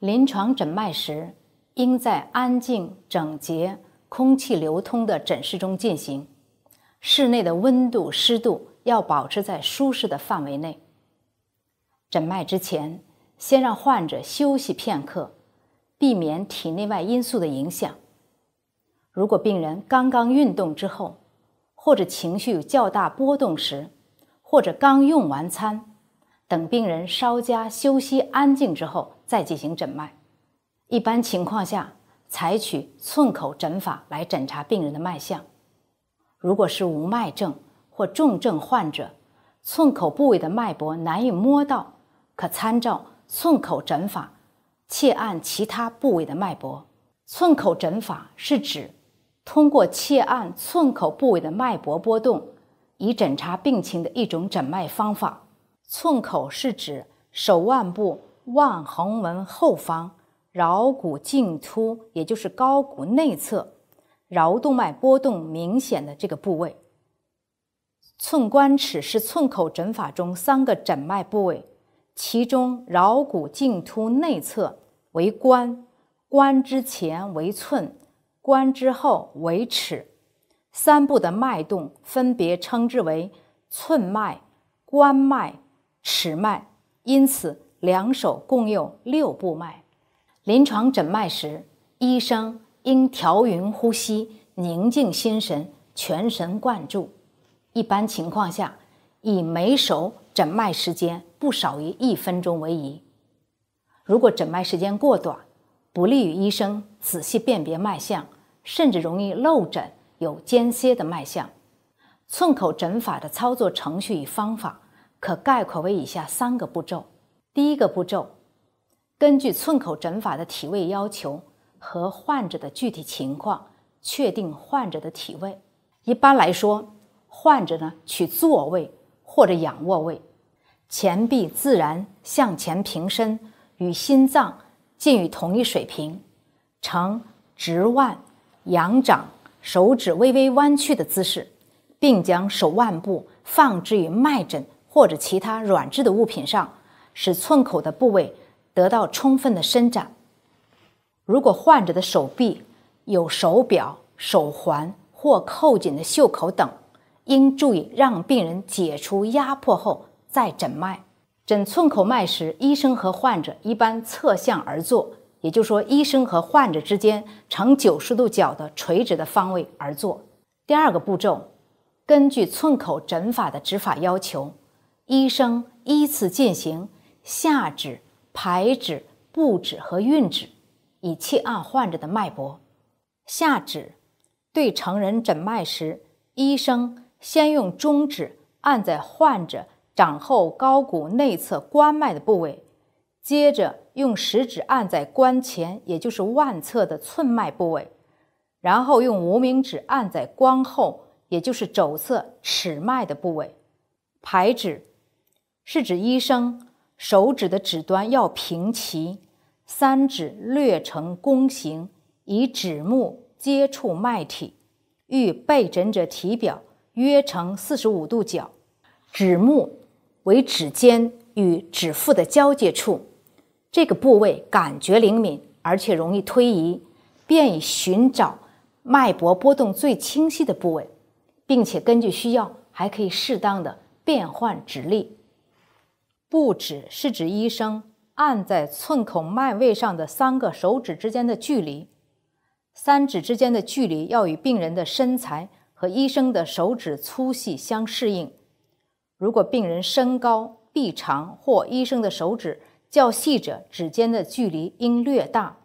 临床诊脉时，应在安静、整洁、空气流通的诊室中进行。室内的温度、湿度要保持在舒适的范围内。诊脉之前，先让患者休息片刻，避免体内外因素的影响。如果病人刚刚运动之后，或者情绪有较大波动时，或者刚用完餐，等病人稍加休息、安静之后。再进行诊脉，一般情况下采取寸口诊法来诊查病人的脉象。如果是无脉症或重症患者，寸口部位的脉搏难以摸到，可参照寸口诊法，切按其他部位的脉搏。寸口诊法是指通过切按寸口部位的脉搏波动，以诊查病情的一种诊脉方法。寸口是指手腕部。腕横纹后方桡骨茎突，也就是高骨内侧桡动脉波动明显的这个部位。寸关尺是寸口诊法中三个诊脉部位，其中桡骨茎突内侧为关，关之前为寸，关之后为尺，三部的脉动分别称之为寸脉、关脉、尺脉，因此。两手共用六步脉，临床诊脉时，医生应调匀呼吸，宁静心神，全神贯注。一般情况下，以每手诊脉时间不少于一分钟为宜。如果诊脉时间过短，不利于医生仔细辨别脉象，甚至容易漏诊有间歇的脉象。寸口诊法的操作程序与方法，可概括为以下三个步骤。第一个步骤，根据寸口诊法的体位要求和患者的具体情况，确定患者的体位。一般来说，患者呢取坐位或者仰卧位，前臂自然向前平伸，与心脏近于同一水平，呈直腕、仰掌、手指微微弯曲的姿势，并将手腕部放置于脉枕或者其他软质的物品上。使寸口的部位得到充分的伸展。如果患者的手臂有手表、手环或扣紧的袖口等，应注意让病人解除压迫后再诊脉。诊寸口脉时，医生和患者一般侧向而坐，也就是说，医生和患者之间呈九十度角的垂直的方位而坐。第二个步骤，根据寸口诊法的指法要求，医生依次进行。下指、排指、布指和运指，以切按患者的脉搏。下指对成人诊脉时，医生先用中指按在患者掌后高骨内侧关脉的部位，接着用食指按在关前，也就是腕侧的寸脉部位，然后用无名指按在关后，也就是肘侧尺脉的部位。排指是指医生。手指的指端要平齐，三指略呈弓形，以指目接触脉体，与被诊者体表约成四十五度角。指目为指尖与指腹的交界处，这个部位感觉灵敏，而且容易推移，便于寻找脉搏波动最清晰的部位，并且根据需要还可以适当的变换指力。不止是指医生按在寸口脉位上的三个手指之间的距离，三指之间的距离要与病人的身材和医生的手指粗细相适应。如果病人身高、臂长或医生的手指较细者，指尖的距离应略大；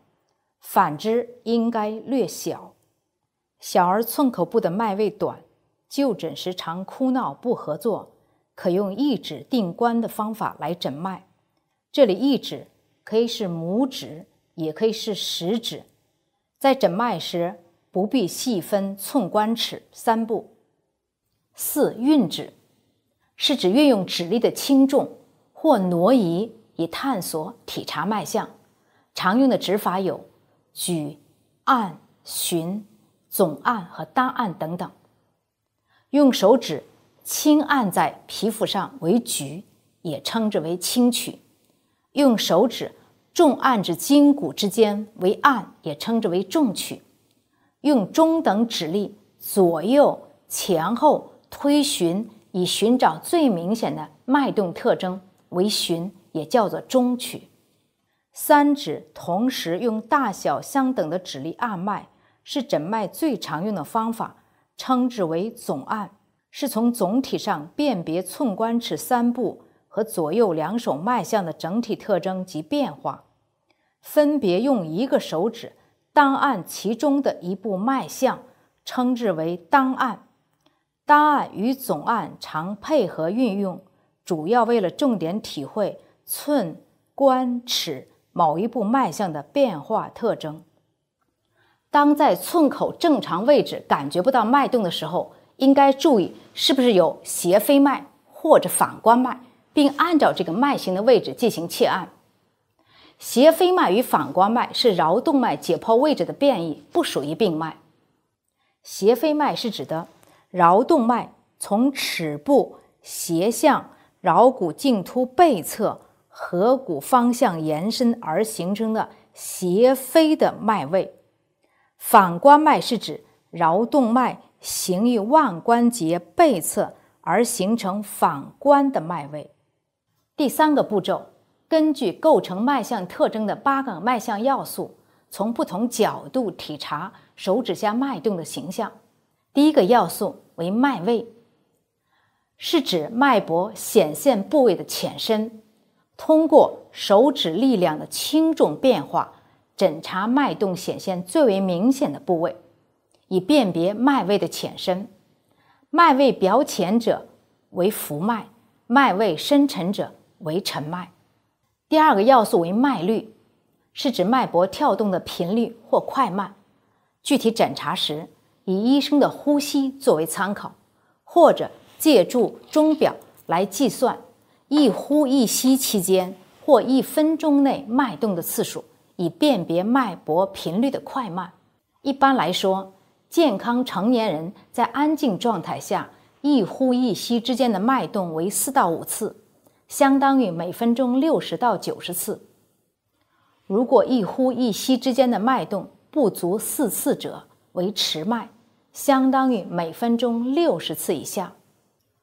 反之，应该略小。小儿寸口部的脉位短，就诊时常哭闹不合作。可用一指定关的方法来诊脉，这里一指可以是拇指，也可以是食指。在诊脉时，不必细分寸关尺三步。四运指是指运用指力的轻重或挪移，以探索体察脉象。常用的指法有举、按、寻、总按和单按等等。用手指。轻按在皮肤上为举，也称之为轻取；用手指重按至筋骨之间为按，也称之为重取；用中等指力左右前后推寻，以寻找最明显的脉动特征为寻，也叫做中取。三指同时用大小相等的指力按脉，是诊脉最常用的方法，称之为总按。是从总体上辨别寸关尺三部和左右两手脉象的整体特征及变化，分别用一个手指当按其中的一部脉象，称之为当按。当按与总按常配合运用，主要为了重点体会寸关尺某一部脉象的变化特征。当在寸口正常位置感觉不到脉动的时候。应该注意是不是有斜飞脉或者反关脉，并按照这个脉型的位置进行切按。斜飞脉与反关脉是桡动脉解剖位置的变异，不属于病脉。斜飞脉是指的桡动脉从尺部斜向桡骨茎突背侧、颌骨方向延伸而形成的斜飞的脉位。反关脉是指桡动脉。行于腕关节背侧而形成反关的脉位。第三个步骤，根据构成脉象特征的八纲脉象要素，从不同角度体察手指下脉动的形象。第一个要素为脉位，是指脉搏显现部位的浅深。通过手指力量的轻重变化，诊查脉动显现最为明显的部位。以辨别脉位的浅深，脉位表浅者为浮脉，脉位深沉者为沉脉。第二个要素为脉率，是指脉搏跳动的频率或快慢。具体诊查时，以医生的呼吸作为参考，或者借助钟表来计算一呼一吸期间或一分钟内脉动的次数，以辨别脉搏频率的快慢。一般来说。健康成年人在安静状态下一呼一吸之间的脉动为四到五次，相当于每分钟六十到九十次。如果一呼一吸之间的脉动不足四次者为迟脉，相当于每分钟六十次以下；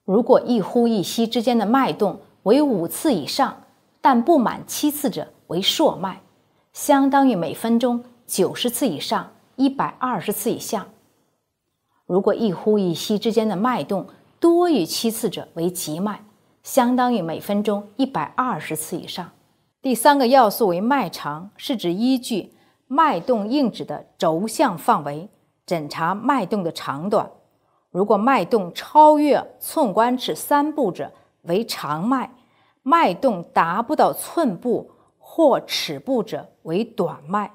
如果一呼一吸之间的脉动为五次以上但不满七次者为硕脉，相当于每分钟九十次以上。一百二十次以下，如果一呼一吸之间的脉动多于七次者为急脉，相当于每分钟一百二十次以上。第三个要素为脉长，是指依据脉动硬指的轴向范围，诊查脉动的长短。如果脉动超越寸关尺三步者为长脉，脉动达不到寸步或尺步者为短脉。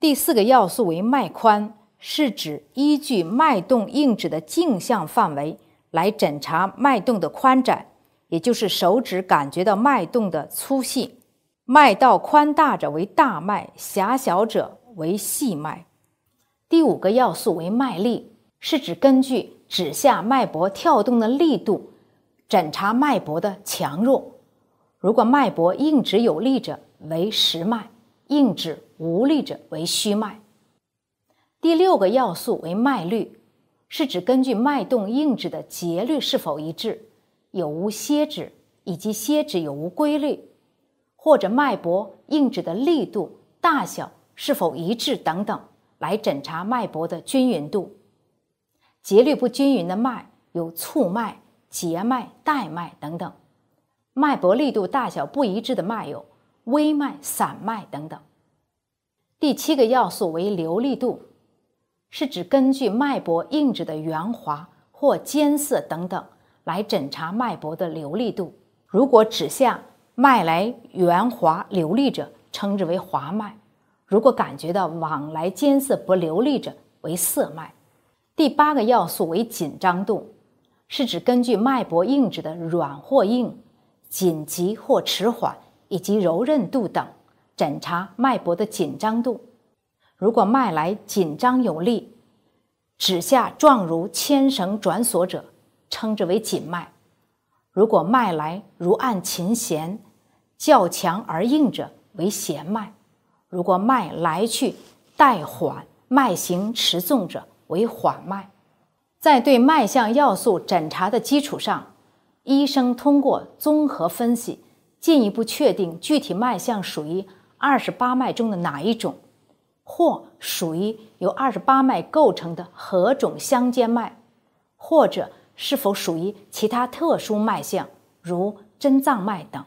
第四个要素为脉宽，是指依据脉动硬质的径向范围来诊查脉动的宽窄，也就是手指感觉到脉动的粗细。脉道宽大者为大脉，狭小者为细脉。第五个要素为脉力，是指根据指下脉搏跳动的力度诊查脉搏的强弱。如果脉搏硬直有力者为实脉。硬指无力者为虚脉。第六个要素为脉率，是指根据脉动硬指的节律是否一致，有无歇指，以及歇指有无规律，或者脉搏硬指的力度大小是否一致等等，来诊查脉搏的均匀度。节律不均匀的脉有促脉、结脉、带脉等等。脉搏力度大小不一致的脉有。微脉、散脉等等。第七个要素为流利度，是指根据脉搏硬质的圆滑或尖涩等等来诊查脉搏的流利度。如果指向脉来圆滑流利者，称之为滑脉；如果感觉到往来尖涩不流利者，为涩脉。第八个要素为紧张度，是指根据脉搏硬质的软或硬、紧急或迟缓。以及柔韧度等，诊查脉搏的紧张度。如果脉来紧张有力，指下状如牵绳转索者，称之为紧脉；如果脉来如按琴弦，较强而硬者为弦脉；如果脉来去带缓，脉行迟重者为缓脉。在对脉象要素诊查的基础上，医生通过综合分析。进一步确定具体脉象属于二十八脉中的哪一种，或属于由二十八脉构成的何种相间脉，或者是否属于其他特殊脉象，如真脏脉等。